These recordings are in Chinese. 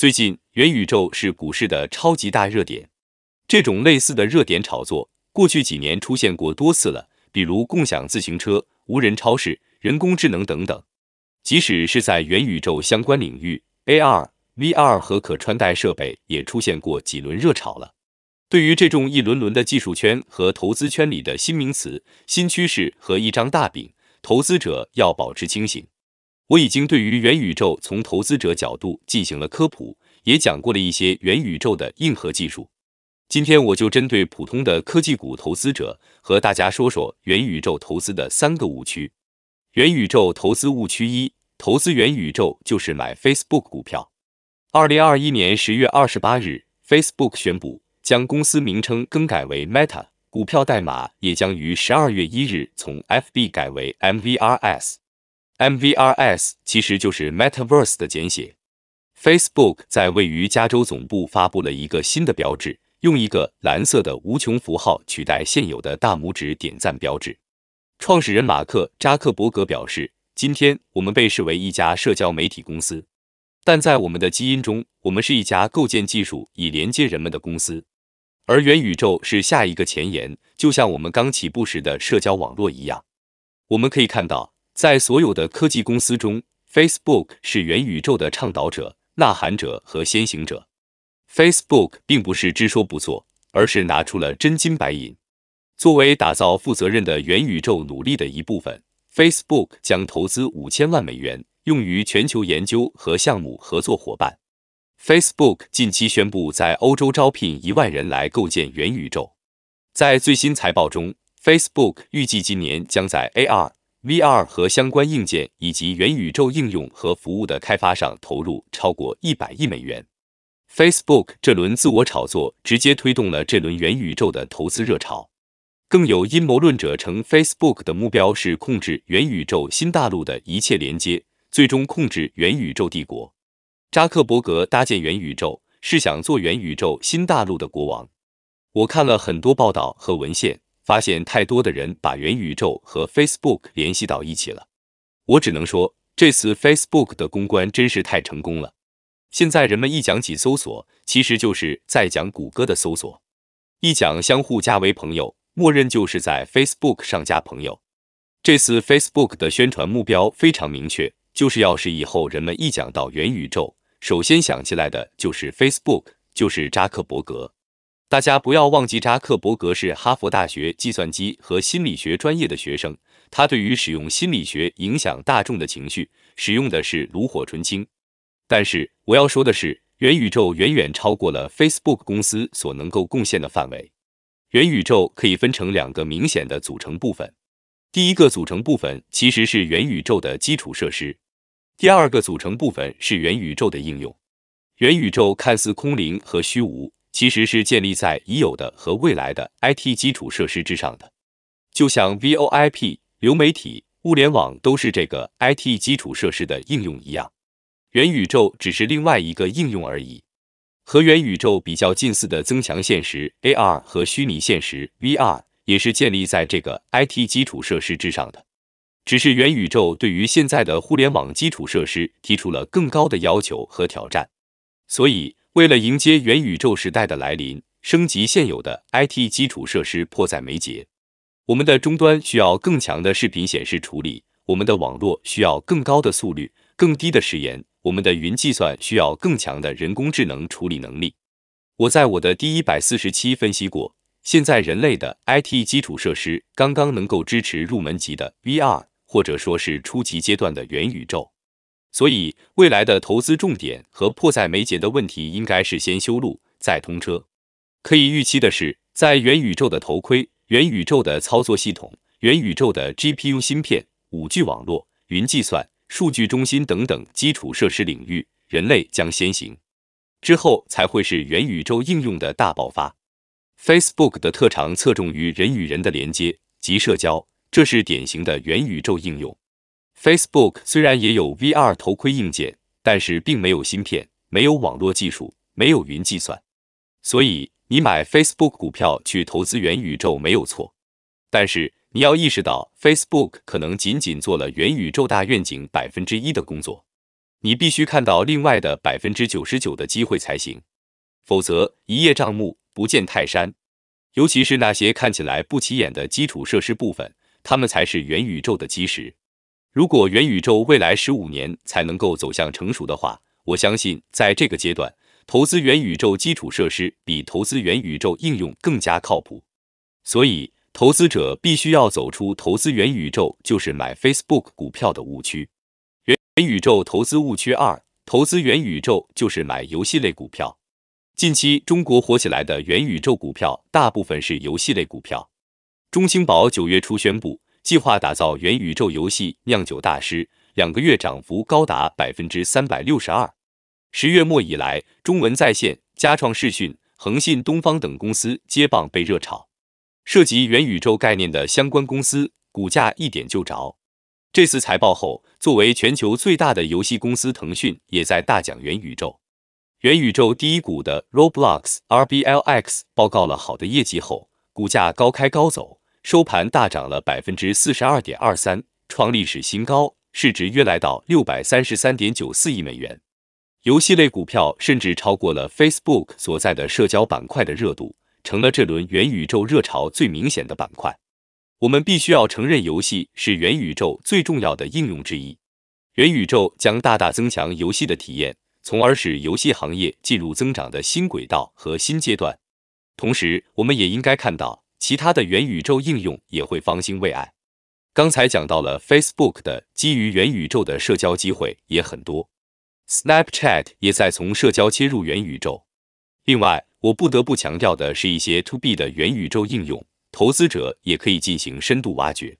最近，元宇宙是股市的超级大热点。这种类似的热点炒作，过去几年出现过多次了，比如共享自行车、无人超市、人工智能等等。即使是在元宇宙相关领域，AR、VR 和可穿戴设备也出现过几轮热炒了。对于这种一轮轮的技术圈和投资圈里的新名词、新趋势和一张大饼，投资者要保持清醒。我已经对于元宇宙从投资者角度进行了科普，也讲过了一些元宇宙的硬核技术。今天我就针对普通的科技股投资者和大家说说元宇宙投资的三个误区。元宇宙投资误区一：投资元宇宙就是买 Facebook 股票。二零二一年十月二十八日，Facebook 宣布将公司名称更改为 Meta，股票代码也将于十二月一日从 FB 改为 MVRS。MVRs 其实就是 Metaverse 的简写。Facebook 在位于加州总部发布了一个新的标志，用一个蓝色的无穷符号取代现有的大拇指点赞标志。创始人马克扎克伯格表示：“今天我们被视为一家社交媒体公司，但在我们的基因中，我们是一家构建技术以连接人们的公司。而元宇宙是下一个前沿，就像我们刚起步时的社交网络一样。我们可以看到。”在所有的科技公司中，Facebook 是元宇宙的倡导者、呐喊者和先行者。Facebook 并不是只说不做，而是拿出了真金白银，作为打造负责任的元宇宙努力的一部分。Facebook 将投资五千万美元，用于全球研究和项目合作伙伴。Facebook 近期宣布在欧洲招聘一万人来构建元宇宙。在最新财报中，Facebook 预计今年将在 AR。VR 和相关硬件以及元宇宙应用和服务的开发上投入超过一百亿美元。Facebook 这轮自我炒作直接推动了这轮元宇宙的投资热潮。更有阴谋论者称，Facebook 的目标是控制元宇宙新大陆的一切连接，最终控制元宇宙帝国。扎克伯格搭建元宇宙是想做元宇宙新大陆的国王。我看了很多报道和文献。发现太多的人把元宇宙和 Facebook 联系到一起了，我只能说这次 Facebook 的公关真是太成功了。现在人们一讲起搜索，其实就是在讲谷歌的搜索；一讲相互加为朋友，默认就是在 Facebook 上加朋友。这次 Facebook 的宣传目标非常明确，就是要使以后人们一讲到元宇宙，首先想起来的就是 Facebook，就是扎克伯格。大家不要忘记，扎克伯格是哈佛大学计算机和心理学专业的学生。他对于使用心理学影响大众的情绪，使用的是炉火纯青。但是我要说的是，元宇宙远远超过了 Facebook 公司所能够贡献的范围。元宇宙可以分成两个明显的组成部分。第一个组成部分其实是元宇宙的基础设施。第二个组成部分是元宇宙的应用。元宇宙看似空灵和虚无。其实是建立在已有的和未来的 IT 基础设施之上的，就像 VOIP 流媒体、物联网都是这个 IT 基础设施的应用一样，元宇宙只是另外一个应用而已。和元宇宙比较近似的增强现实 AR 和虚拟现实 VR 也是建立在这个 IT 基础设施之上的，只是元宇宙对于现在的互联网基础设施提出了更高的要求和挑战，所以。为了迎接元宇宙时代的来临，升级现有的 IT 基础设施迫在眉睫。我们的终端需要更强的视频显示处理，我们的网络需要更高的速率、更低的时延，我们的云计算需要更强的人工智能处理能力。我在我的第一百四十七分析过，现在人类的 IT 基础设施刚刚能够支持入门级的 VR，或者说是初级阶段的元宇宙。所以，未来的投资重点和迫在眉睫的问题，应该是先修路再通车。可以预期的是，在元宇宙的头盔、元宇宙的操作系统、元宇宙的 GPU 芯片、五 G 网络、云计算、数据中心等等基础设施领域，人类将先行，之后才会是元宇宙应用的大爆发。Facebook 的特长侧重于人与人的连接及社交，这是典型的元宇宙应用。Facebook 虽然也有 VR 头盔硬件，但是并没有芯片，没有网络技术，没有云计算，所以你买 Facebook 股票去投资元宇宙没有错。但是你要意识到，Facebook 可能仅仅做了元宇宙大愿景百分之一的工作，你必须看到另外的百分之九十九的机会才行，否则一叶障目，不见泰山。尤其是那些看起来不起眼的基础设施部分，它们才是元宇宙的基石。如果元宇宙未来十五年才能够走向成熟的话，我相信在这个阶段，投资元宇宙基础设施比投资元宇宙应用更加靠谱。所以，投资者必须要走出投资元宇宙就是买 Facebook 股票的误区。元宇宙投资误区二：投资元宇宙就是买游戏类股票。近期中国火起来的元宇宙股票大部分是游戏类股票。中青宝九月初宣布。计划打造元宇宙游戏，《酿酒大师》两个月涨幅高达百分之三百六十二。十月末以来，中文在线、加创视讯、恒信东方等公司接棒被热炒，涉及元宇宙概念的相关公司股价一点就着。这次财报后，作为全球最大的游戏公司，腾讯也在大讲元宇宙。元宇宙第一股的 Roblox（RBLX） 报告了好的业绩后，股价高开高走。收盘大涨了百分之四十二点二三，创历史新高，市值约来到六百三十三点九四亿美元。游戏类股票甚至超过了 Facebook 所在的社交板块的热度，成了这轮元宇宙热潮最明显的板块。我们必须要承认，游戏是元宇宙最重要的应用之一。元宇宙将大大增强游戏的体验，从而使游戏行业进入增长的新轨道和新阶段。同时，我们也应该看到。其他的元宇宙应用也会方兴未艾。刚才讲到了 Facebook 的基于元宇宙的社交机会也很多，Snapchat 也在从社交切入元宇宙。另外，我不得不强调的是一些 To B 的元宇宙应用，投资者也可以进行深度挖掘。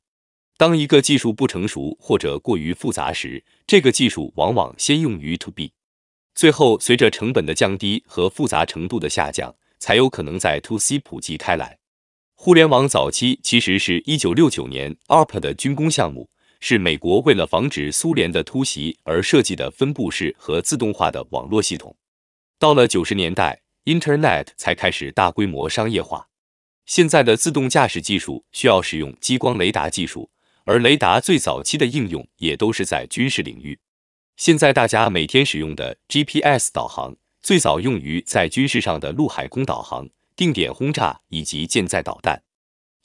当一个技术不成熟或者过于复杂时，这个技术往往先用于 To B，最后随着成本的降低和复杂程度的下降，才有可能在 To C 普及开来。互联网早期其实是一九六九年 ARP 的军工项目，是美国为了防止苏联的突袭而设计的分布式和自动化的网络系统。到了九十年代，Internet 才开始大规模商业化。现在的自动驾驶技术需要使用激光雷达技术，而雷达最早期的应用也都是在军事领域。现在大家每天使用的 GPS 导航，最早用于在军事上的陆海空导航。定点轰炸以及舰载导弹，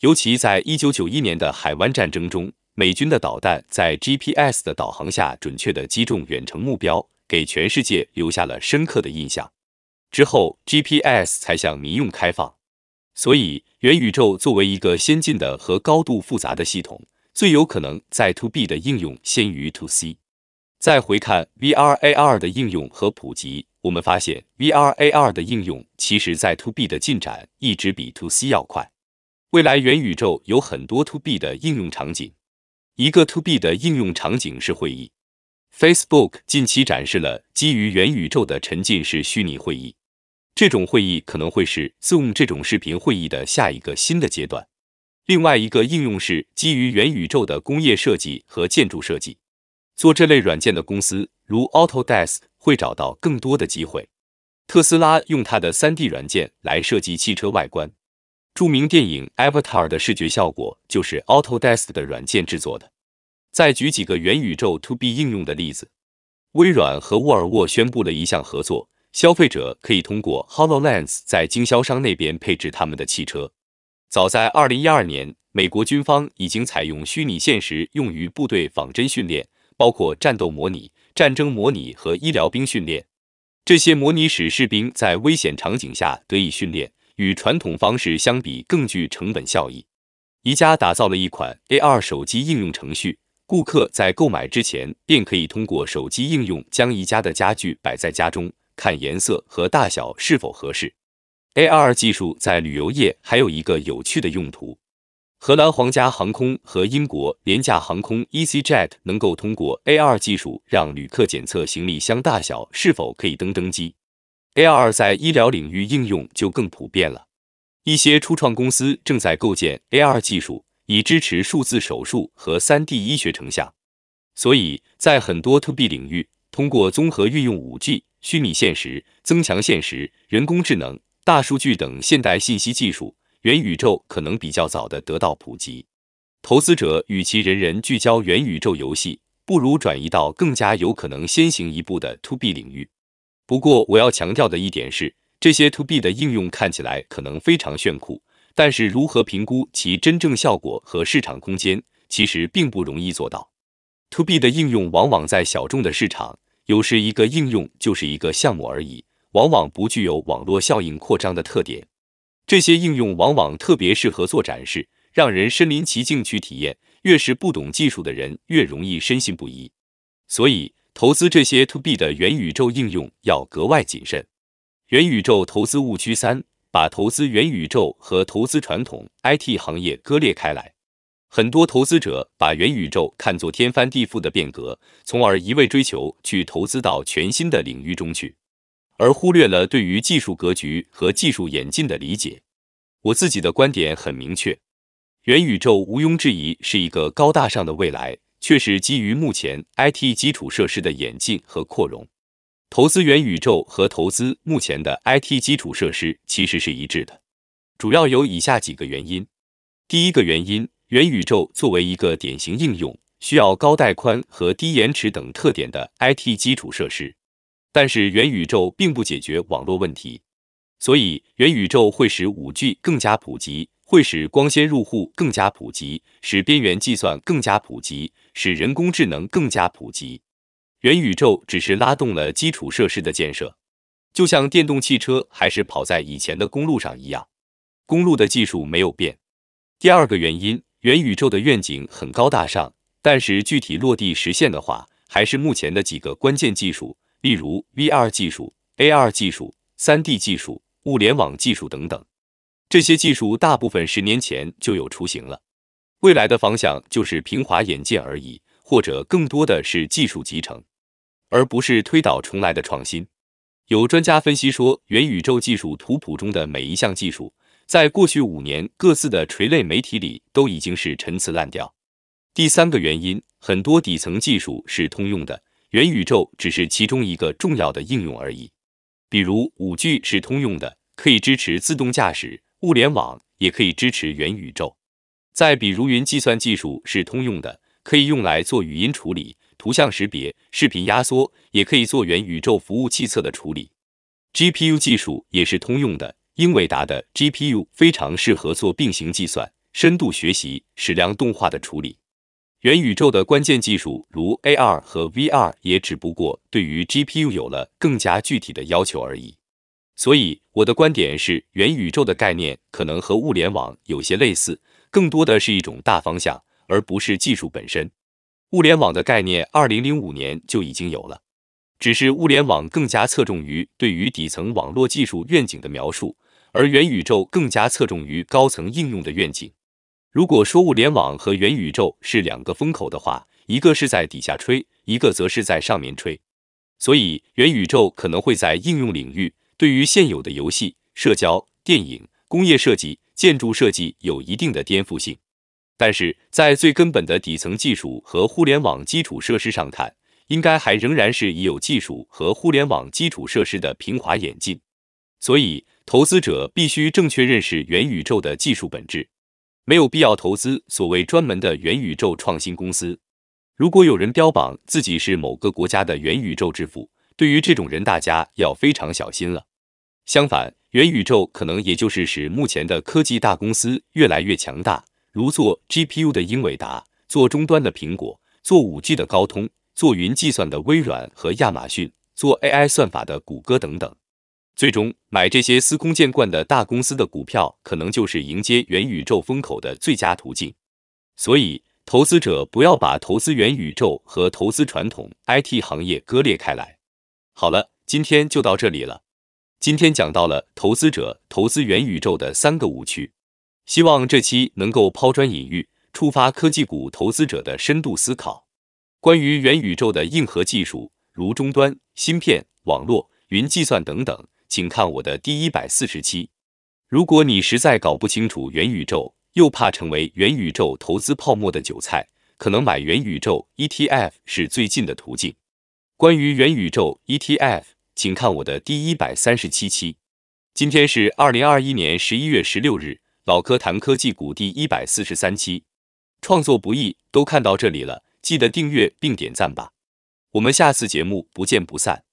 尤其在一九九一年的海湾战争中，美军的导弹在 GPS 的导航下准确的击中远程目标，给全世界留下了深刻的印象。之后 GPS 才向民用开放。所以，元宇宙作为一个先进的和高度复杂的系统，最有可能在 To B 的应用先于 To C。再回看 VR、AR 的应用和普及。我们发现，VR、AR 的应用其实在 To B 的进展一直比 To C 要快。未来元宇宙有很多 To B 的应用场景。一个 To B 的应用场景是会议，Facebook 近期展示了基于元宇宙的沉浸式虚拟会议，这种会议可能会是 Zoom 这种视频会议的下一个新的阶段。另外一个应用是基于元宇宙的工业设计和建筑设计，做这类软件的公司如 AutoDesk。会找到更多的机会。特斯拉用它的 3D 软件来设计汽车外观，著名电影 Avatar 的视觉效果就是 Autodesk 的软件制作的。再举几个元宇宙 To B 应用的例子，微软和沃尔沃宣布了一项合作，消费者可以通过 HoloLens 在经销商那边配置他们的汽车。早在2012年，美国军方已经采用虚拟现实用于部队仿真训练，包括战斗模拟。战争模拟和医疗兵训练，这些模拟使士兵在危险场景下得以训练，与传统方式相比更具成本效益。宜家打造了一款 AR 手机应用程序，顾客在购买之前便可以通过手机应用将宜家的家具摆在家中，看颜色和大小是否合适。AR 技术在旅游业还有一个有趣的用途。荷兰皇家航空和英国廉价航空 EasyJet 能够通过 AR 技术让旅客检测行李箱大小是否可以登登机。AR 在医疗领域应用就更普遍了，一些初创公司正在构建 AR 技术以支持数字手术和 3D 医学成像。所以在很多特币领域，通过综合运用 5G、虚拟现实、增强现实、人工智能、大数据等现代信息技术。元宇宙可能比较早的得到普及，投资者与其人人聚焦元宇宙游戏，不如转移到更加有可能先行一步的 To B 领域。不过我要强调的一点是，这些 To B 的应用看起来可能非常炫酷，但是如何评估其真正效果和市场空间，其实并不容易做到。To B 的应用往往在小众的市场，有时一个应用就是一个项目而已，往往不具有网络效应扩张的特点。这些应用往往特别适合做展示，让人身临其境去体验。越是不懂技术的人，越容易深信不疑。所以，投资这些 To B 的元宇宙应用要格外谨慎。元宇宙投资误区三：把投资元宇宙和投资传统 IT 行业割裂开来。很多投资者把元宇宙看作天翻地覆的变革，从而一味追求去投资到全新的领域中去。而忽略了对于技术格局和技术演进的理解。我自己的观点很明确，元宇宙毋庸置疑是一个高大上的未来，却是基于目前 IT 基础设施的演进和扩容。投资元宇宙和投资目前的 IT 基础设施其实是一致的，主要有以下几个原因。第一个原因，元宇宙作为一个典型应用，需要高带宽和低延迟等特点的 IT 基础设施。但是元宇宙并不解决网络问题，所以元宇宙会使五 G 更加普及，会使光纤入户更加普及，使边缘计算更加普及，使人工智能更加普及。元宇宙只是拉动了基础设施的建设，就像电动汽车还是跑在以前的公路上一样，公路的技术没有变。第二个原因，元宇宙的愿景很高大上，但是具体落地实现的话，还是目前的几个关键技术。例如 VR 技术、AR 技术、3D 技术、物联网技术等等，这些技术大部分十年前就有雏形了。未来的方向就是平滑演进而已，或者更多的是技术集成，而不是推倒重来的创新。有专家分析说，元宇宙技术图谱中的每一项技术，在过去五年各自的垂类媒体里都已经是陈词滥调。第三个原因，很多底层技术是通用的。元宇宙只是其中一个重要的应用而已，比如五 G 是通用的，可以支持自动驾驶、物联网，也可以支持元宇宙。再比如云计算技术是通用的，可以用来做语音处理、图像识别、视频压缩，也可以做元宇宙服务器侧的处理。GPU 技术也是通用的，英伟达的 GPU 非常适合做并行计算、深度学习、矢量动画的处理。元宇宙的关键技术如 AR 和 VR 也只不过对于 GPU 有了更加具体的要求而已。所以我的观点是，元宇宙的概念可能和物联网有些类似，更多的是一种大方向，而不是技术本身。物联网的概念2005年就已经有了，只是物联网更加侧重于对于底层网络技术愿景的描述，而元宇宙更加侧重于高层应用的愿景。如果说物联网和元宇宙是两个风口的话，一个是在底下吹，一个则是在上面吹。所以，元宇宙可能会在应用领域对于现有的游戏、社交、电影、工业设计、建筑设计有一定的颠覆性，但是在最根本的底层技术和互联网基础设施上看，应该还仍然是已有技术和互联网基础设施的平滑演进。所以，投资者必须正确认识元宇宙的技术本质。没有必要投资所谓专门的元宇宙创新公司。如果有人标榜自己是某个国家的元宇宙之父，对于这种人，大家要非常小心了。相反，元宇宙可能也就是使目前的科技大公司越来越强大，如做 GPU 的英伟达，做终端的苹果，做 5G 的高通，做云计算的微软和亚马逊，做 AI 算法的谷歌等等。最终，买这些司空见惯的大公司的股票，可能就是迎接元宇宙风口的最佳途径。所以，投资者不要把投资元宇宙和投资传统 IT 行业割裂开来。好了，今天就到这里了。今天讲到了投资者投资元宇宙的三个误区，希望这期能够抛砖引玉，触发科技股投资者的深度思考。关于元宇宙的硬核技术，如终端、芯片、网络、云计算等等。请看我的第一百四十期。如果你实在搞不清楚元宇宙，又怕成为元宇宙投资泡沫的韭菜，可能买元宇宙 ETF 是最近的途径。关于元宇宙 ETF，请看我的第一百三十七期。今天是二零二一年十一月十六日，老科谈科技股第一百四十三期。创作不易，都看到这里了，记得订阅并点赞吧。我们下次节目不见不散。